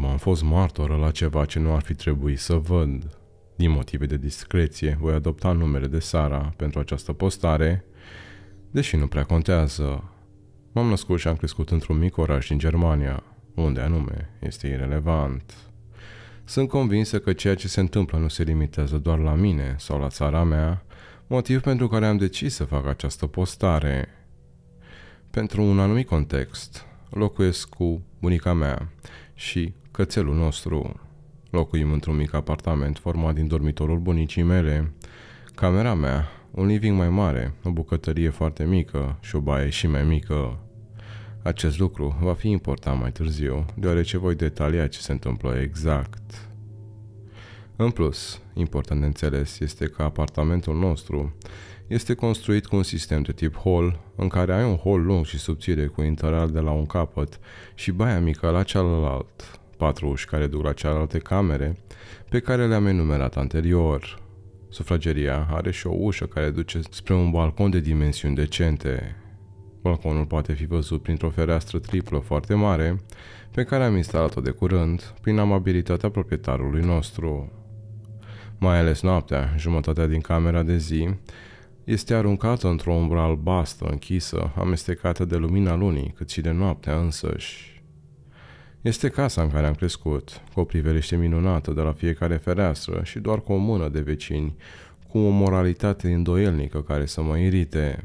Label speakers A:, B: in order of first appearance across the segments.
A: urmă am fost martoră la ceva ce nu ar fi trebuit să văd. Din motive de discreție, voi adopta numele de Sara pentru această postare, deși nu prea contează. M-am născut și am crescut într-un mic oraș din Germania, unde anume este irelevant. Sunt convinsă că ceea ce se întâmplă nu se limitează doar la mine sau la țara mea, motiv pentru care am decis să fac această postare. Pentru un anumit context, locuiesc cu bunica mea și cățelul nostru. Locuim într-un mic apartament format din dormitorul bunicii mele, camera mea, un living mai mare, o bucătărie foarte mică și o baie și mai mică. Acest lucru va fi important mai târziu, deoarece voi detalia ce se întâmplă exact. În plus, important de înțeles este că apartamentul nostru este construit cu un sistem de tip hall, în care ai un hall lung și subțire cu interal de la un capăt și baia mică la celălalt patru uși care duc la cealaltă camere, pe care le-am enumerat anterior. Sufrageria are și o ușă care duce spre un balcon de dimensiuni decente. Balconul poate fi văzut printr-o fereastră triplă foarte mare, pe care am instalat-o de curând, prin amabilitatea proprietarului nostru. Mai ales noaptea, jumătatea din camera de zi, este aruncată într-o umbră albastră închisă, amestecată de lumina lunii, cât și de noaptea însăși. Este casa în care am crescut, cu o priveliște minunată de la fiecare fereastră și doar cu o mână de vecini, cu o moralitate îndoielnică care să mă irite.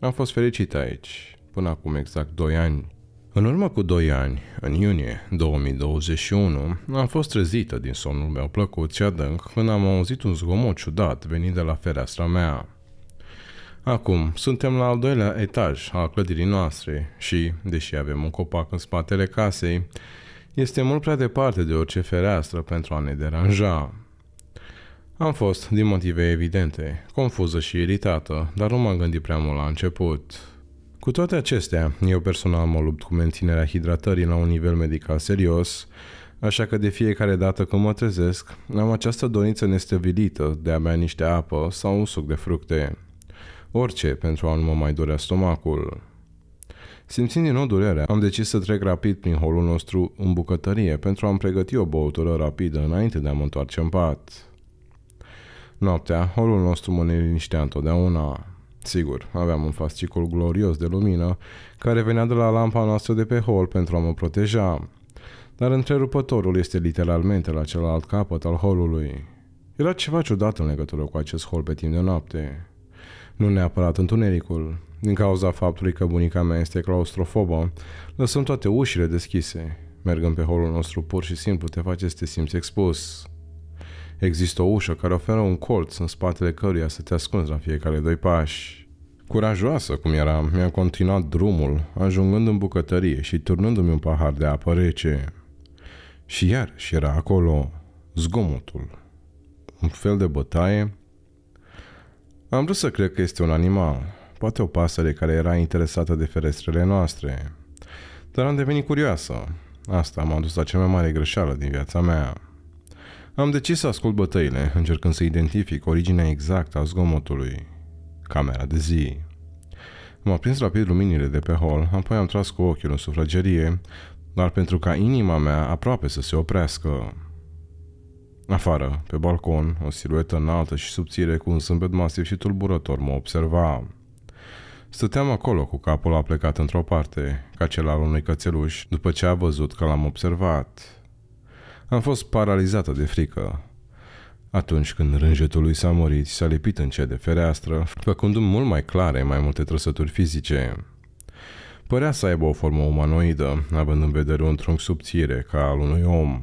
A: Am fost fericit aici, până acum exact 2 ani. În urmă cu 2 ani, în iunie 2021, am fost trezită din somnul meu plăcut și adânc când am auzit un zgomot ciudat venit de la fereastra mea. Acum, suntem la al doilea etaj al clădirii noastre și, deși avem un copac în spatele casei, este mult prea departe de orice fereastră pentru a ne deranja. Am fost, din motive evidente, confuză și iritată, dar nu m-am gândit prea mult la început. Cu toate acestea, eu personal mă lupt cu menținerea hidratării la un nivel medical serios, așa că de fiecare dată când mă trezesc, am această dorință nestăvilită de a bea niște apă sau un suc de fructe. Orice pentru a nu mă mai durea stomacul. Simțind din nou durerea, am decis să trec rapid prin holul nostru în bucătărie pentru a-mi pregăti o băutură rapidă înainte de a mă întoarce în pat. Noaptea, holul nostru mă neliniștea întotdeauna. Sigur, aveam un fascicol glorios de lumină care venea de la lampa noastră de pe hol pentru a mă proteja, dar întrerupătorul este literalmente la celălalt capăt al holului. Era ceva ciudat în legătură cu acest hol pe timp de noapte nu neapărat întunericul. Din cauza faptului că bunica mea este claustrofobă, lăsăm toate ușile deschise. Mergând pe holul nostru, pur și simplu te face să te simți expus. Există o ușă care oferă un colț în spatele căruia să te ascunzi la fiecare doi pași. Curajoasă cum era, mi-a continuat drumul, ajungând în bucătărie și turnându-mi un pahar de apă rece. Și iar și era acolo zgomotul, un fel de bătaie am vrut să cred că este un animal, poate o pasăre care era interesată de ferestrele noastre. Dar am devenit curioasă. Asta m-a dus la cea mai mare greșeală din viața mea. Am decis să ascult bătăile, încercând să identific originea exactă a zgomotului. Camera de zi. M-a prins rapid luminile de pe hol, apoi am tras cu ochiul în sufragerie, dar pentru ca inima mea aproape să se oprească. Afară, pe balcon, o siluetă înaltă și subțire cu un zâmbet masiv și tulburător mă observa. Stăteam acolo cu capul aplecat într-o parte, ca cel al unui cățeluș, după ce a văzut că l-am observat. Am fost paralizată de frică. Atunci când rânjetul lui s-a murit, s-a lipit încet de fereastră, făcându-mi mult mai clare mai multe trăsături fizice. Părea să aibă o formă umanoidă, având în vedere un trunchi subțire ca al unui om.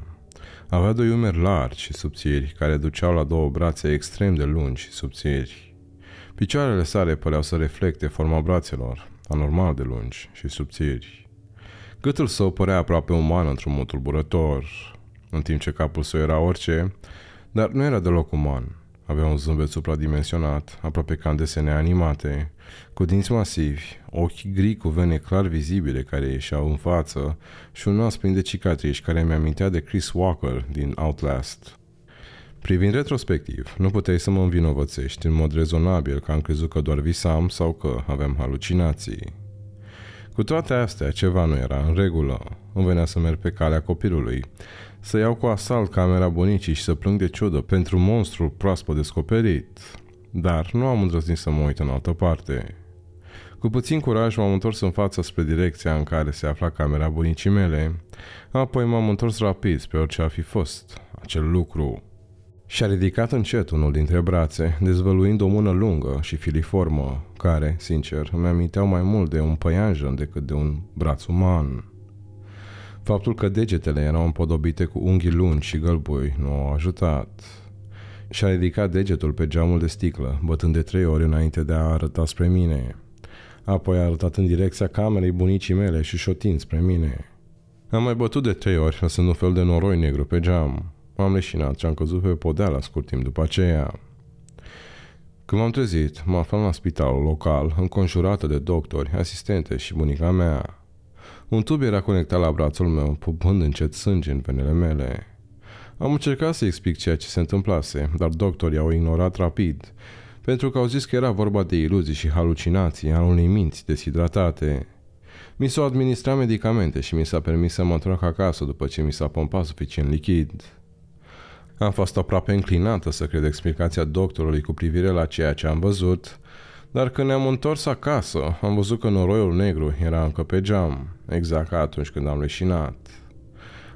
A: Avea doi umeri largi și subțiri, care duceau la două brațe extrem de lungi și subțiri. Picioarele sale păreau să reflecte forma brațelor, anormal de lungi și subțiri. Gâtul său părea aproape uman într-un mod tulburător, în timp ce capul său era orice, dar nu era deloc uman. Avea un zâmbet supradimensionat, aproape ca în desene animate, cu dinți masivi, ochi gri cu vene clar vizibile care ieșeau în față și un nas plin de cicatrici care mi-amintea de Chris Walker din Outlast. Privind retrospectiv, nu puteai să mă învinovățești în mod rezonabil că am crezut că doar visam sau că aveam halucinații. Cu toate astea, ceva nu era în regulă. Îmi venea să merg pe calea copilului, să iau cu asalt camera bunicii și să plâng de ciudă pentru monstrul proaspăt descoperit. Dar nu am îndrăznit să mă uit în altă parte. Cu puțin curaj m-am întors în fața spre direcția în care se afla camera bunicii mele, apoi m-am întors rapid spre orice ar fi fost acel lucru. Și-a ridicat încet unul dintre brațe, dezvăluind o mână lungă și filiformă, care, sincer, îmi aminteau mai mult de un păianjen decât de un braț uman. Faptul că degetele erau împodobite cu unghii lungi și gălbui nu au ajutat. Și-a ridicat degetul pe geamul de sticlă, bătând de trei ori înainte de a arăta spre mine. Apoi a arătat în direcția camerei bunicii mele și șotind spre mine. Am mai bătut de trei ori, lăsând un fel de noroi negru pe geam. M-am leșinat și am căzut pe podea la scurt timp după aceea. Când m-am trezit, mă aflam la spitalul local, înconjurată de doctori, asistente și bunica mea. Un tub era conectat la brațul meu, pupând încet sânge în venele mele. Am încercat să explic ceea ce se întâmplase, dar doctorii au ignorat rapid, pentru că au zis că era vorba de iluzii și halucinații al unei minți deshidratate. Mi s-au administrat medicamente și mi s-a permis să mă întorc acasă după ce mi s-a pompat suficient lichid. Am fost aproape înclinată să cred explicația doctorului cu privire la ceea ce am văzut, dar când ne-am întors acasă, am văzut că noroiul negru era încă pe geam, exact ca atunci când am leșinat.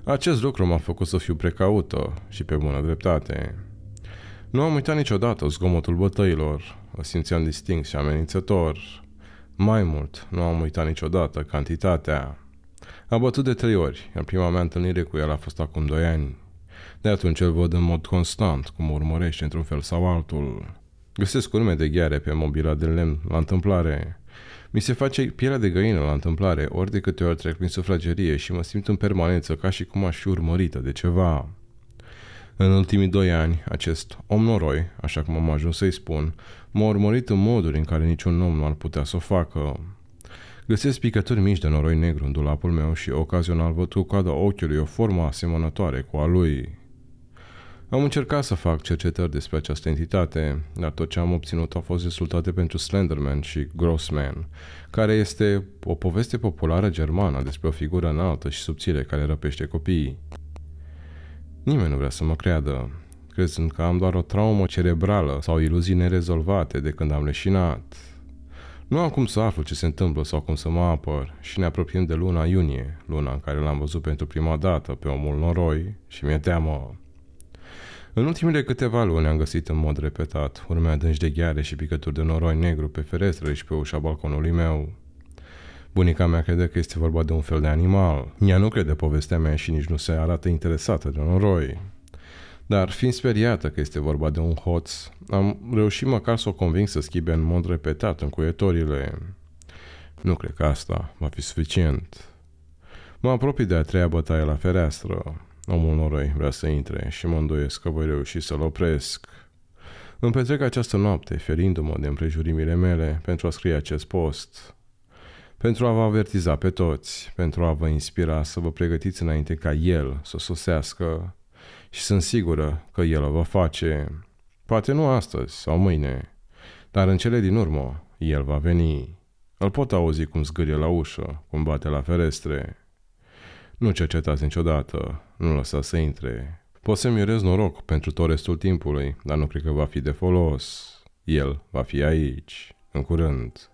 A: Acest lucru m-a făcut să fiu precaută și pe bună dreptate. Nu am uitat niciodată zgomotul bătăilor, o simțeam distinct și amenințător. Mai mult, nu am uitat niciodată cantitatea. A bătut de trei ori, iar prima mea întâlnire cu el a fost acum doi ani. De atunci îl văd în mod constant, cum urmărește într-un fel sau altul. Găsesc urme de gheare pe mobila de lemn, la întâmplare. Mi se face pielea de găină la întâmplare, ori de câte ori trec prin sufragerie și mă simt în permanență ca și cum aș fi urmărită de ceva. În ultimii doi ani, acest om noroi, așa cum am ajuns să-i spun, m-a urmărit în moduri în care niciun om nu ar putea să o facă. Găsesc picături mici de noroi negru în dulapul meu și ocazional văd cu coada ochiului o formă asemănătoare cu a lui. Am încercat să fac cercetări despre această entitate, dar tot ce am obținut a fost rezultate pentru Slenderman și Grossman, care este o poveste populară germană despre o figură înaltă și subțire care răpește copiii. Nimeni nu vrea să mă creadă, crezând că am doar o traumă cerebrală sau iluzii nerezolvate de când am leșinat, nu am cum să aflu ce se întâmplă sau cum să mă apăr și ne apropiem de luna iunie, luna în care l-am văzut pentru prima dată pe omul noroi și mi-e teamă. În ultimele câteva luni am găsit în mod repetat urme adânci de gheare și picături de noroi negru pe ferestră și pe ușa balconului meu. Bunica mea crede că este vorba de un fel de animal. Ea nu crede povestea mea și nici nu se arată interesată de noroi. Dar fiind speriată că este vorba de un hoț, am reușit măcar să o conving să schimbe în mod repetat încuietorile. Nu cred că asta va fi suficient. Mă apropii de a treia bătaie la fereastră. Omul noroi vrea să intre și mă îndoiesc că voi reuși să-l opresc. Îmi petrec această noapte ferindu-mă de împrejurimile mele pentru a scrie acest post. Pentru a vă avertiza pe toți, pentru a vă inspira să vă pregătiți înainte ca el să sosească și sunt sigură că El o va face. Poate nu astăzi sau mâine, dar în cele din urmă El va veni. Îl pot auzi cum zgârie la ușă, cum bate la ferestre. Nu cercetați niciodată, nu lăsa să intre. Pot să-mi urez noroc pentru tot restul timpului, dar nu cred că va fi de folos. El va fi aici, în curând.